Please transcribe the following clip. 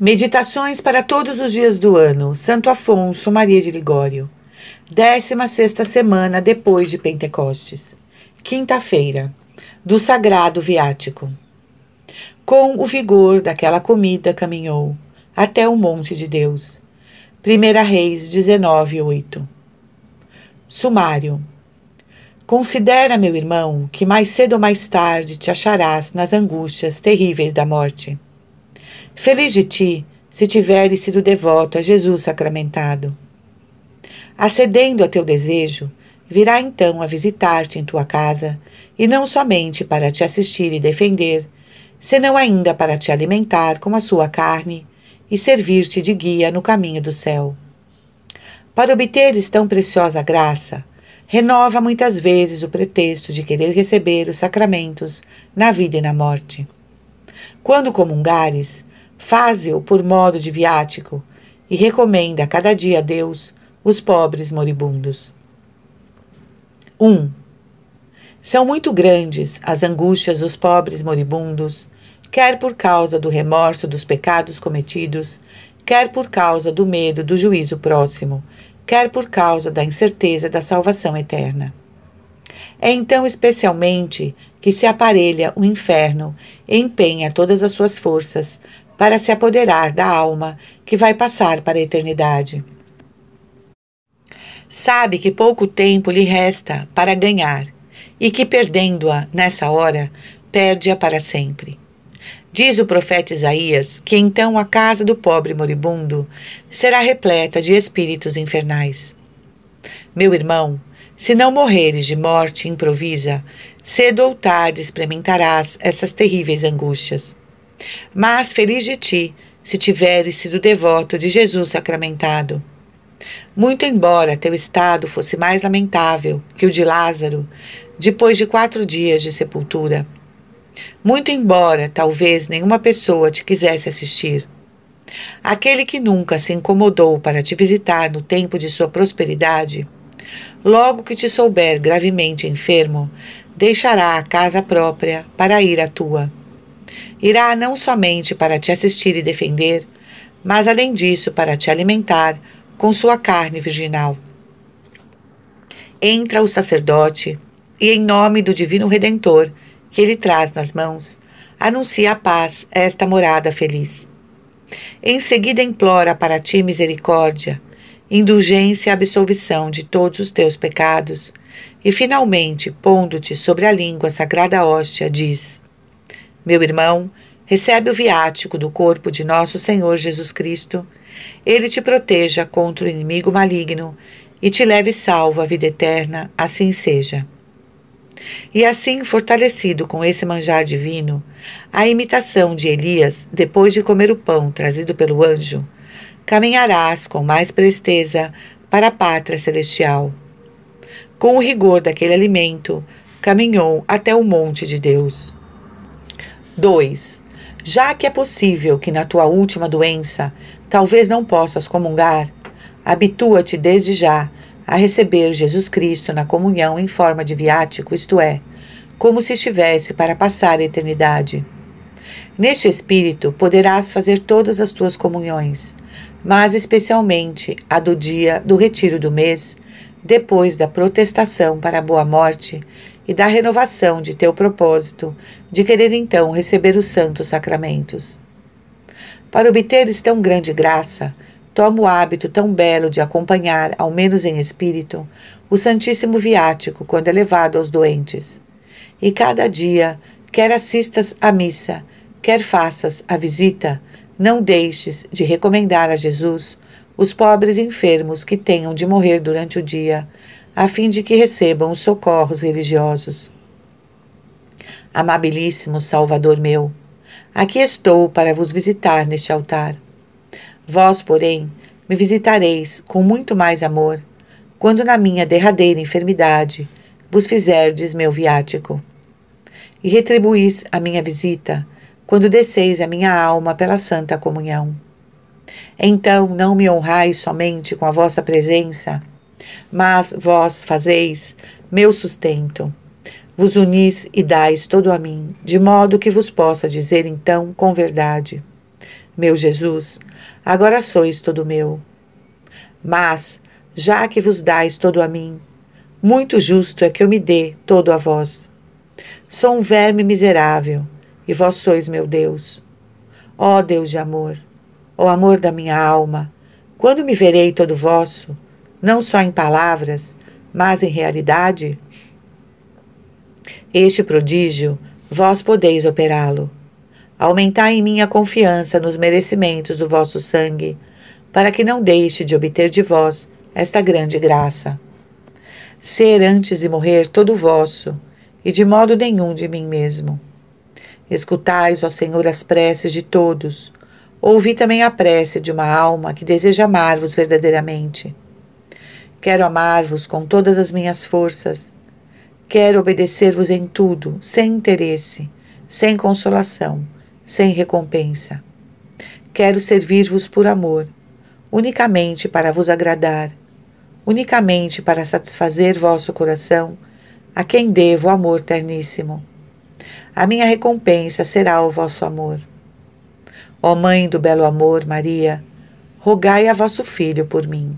Meditações para todos os dias do ano, Santo Afonso Maria de Ligório. 16 semana depois de Pentecostes. Quinta-feira, do Sagrado Viático. Com o vigor daquela comida caminhou até o monte de Deus. 1 Reis 19, 8. Sumário. Considera, meu irmão, que mais cedo ou mais tarde te acharás nas angústias terríveis da morte. Feliz de ti, se tiveres sido devoto a Jesus sacramentado. Acedendo a teu desejo, virá então a visitar-te em tua casa, e não somente para te assistir e defender, senão ainda para te alimentar com a sua carne e servir-te de guia no caminho do céu. Para obteres tão preciosa graça, renova muitas vezes o pretexto de querer receber os sacramentos na vida e na morte. Quando comungares, Faze-o por modo de viático e recomenda a cada dia a Deus os pobres moribundos. 1. Um, são muito grandes as angústias dos pobres moribundos, quer por causa do remorso dos pecados cometidos, quer por causa do medo do juízo próximo, quer por causa da incerteza da salvação eterna. É então especialmente que se aparelha o inferno, e empenha todas as suas forças para se apoderar da alma que vai passar para a eternidade. Sabe que pouco tempo lhe resta para ganhar e que, perdendo-a nessa hora, perde-a para sempre. Diz o profeta Isaías que então a casa do pobre moribundo será repleta de espíritos infernais. Meu irmão, se não morreres de morte improvisa, cedo ou tarde experimentarás essas terríveis angústias. Mas feliz de ti, se tiveres sido devoto de Jesus sacramentado. Muito embora teu estado fosse mais lamentável que o de Lázaro, depois de quatro dias de sepultura. Muito embora talvez nenhuma pessoa te quisesse assistir. Aquele que nunca se incomodou para te visitar no tempo de sua prosperidade, logo que te souber gravemente enfermo, deixará a casa própria para ir à tua irá não somente para te assistir e defender, mas além disso para te alimentar com sua carne virginal. Entra o sacerdote e, em nome do Divino Redentor, que ele traz nas mãos, anuncia a paz a esta morada feliz. Em seguida, implora para ti misericórdia, indulgência e absolvição de todos os teus pecados, e finalmente, pondo-te sobre a língua sagrada hóstia, diz: meu irmão, recebe o viático do corpo de nosso Senhor Jesus Cristo. Ele te proteja contra o inimigo maligno e te leve salvo à vida eterna, assim seja. E assim, fortalecido com esse manjar divino, a imitação de Elias, depois de comer o pão trazido pelo anjo, caminharás com mais presteza para a pátria celestial. Com o rigor daquele alimento, caminhou até o monte de Deus. 2. Já que é possível que na tua última doença talvez não possas comungar, habitua-te desde já a receber Jesus Cristo na comunhão em forma de viático, isto é, como se estivesse para passar a eternidade. Neste espírito poderás fazer todas as tuas comunhões, mas especialmente a do dia do retiro do mês, depois da protestação para a boa morte e da renovação de teu propósito de querer então receber os santos sacramentos. Para obteres tão grande graça, toma o hábito tão belo de acompanhar, ao menos em espírito, o Santíssimo Viático quando é levado aos doentes. E cada dia, quer assistas à missa, quer faças a visita, não deixes de recomendar a Jesus os pobres enfermos que tenham de morrer durante o dia, a fim de que recebam os socorros religiosos. Amabilíssimo Salvador meu, aqui estou para vos visitar neste altar. Vós, porém, me visitareis com muito mais amor, quando na minha derradeira enfermidade vos fizerdes meu viático. E retribuís a minha visita, quando desceis a minha alma pela santa comunhão. Então não me honrais somente com a vossa presença, mas vós fazeis meu sustento. Vos unis e dais todo a mim, de modo que vos possa dizer então com verdade: Meu Jesus, agora sois todo meu. Mas, já que vos dais todo a mim, muito justo é que eu me dê todo a vós. Sou um verme miserável, e vós sois meu Deus. Ó Deus de amor, ó amor da minha alma, quando me verei todo vosso? não só em palavras, mas em realidade? Este prodígio, vós podeis operá-lo. Aumentai em mim a confiança nos merecimentos do vosso sangue, para que não deixe de obter de vós esta grande graça. Ser antes e morrer todo vosso, e de modo nenhum de mim mesmo. Escutais, ó Senhor, as preces de todos. Ouvi também a prece de uma alma que deseja amar-vos verdadeiramente. Quero amar-vos com todas as minhas forças. Quero obedecer-vos em tudo, sem interesse, sem consolação, sem recompensa. Quero servir-vos por amor, unicamente para vos agradar, unicamente para satisfazer vosso coração, a quem devo amor terníssimo. A minha recompensa será o vosso amor. Ó Mãe do Belo Amor, Maria, rogai a vosso Filho por mim.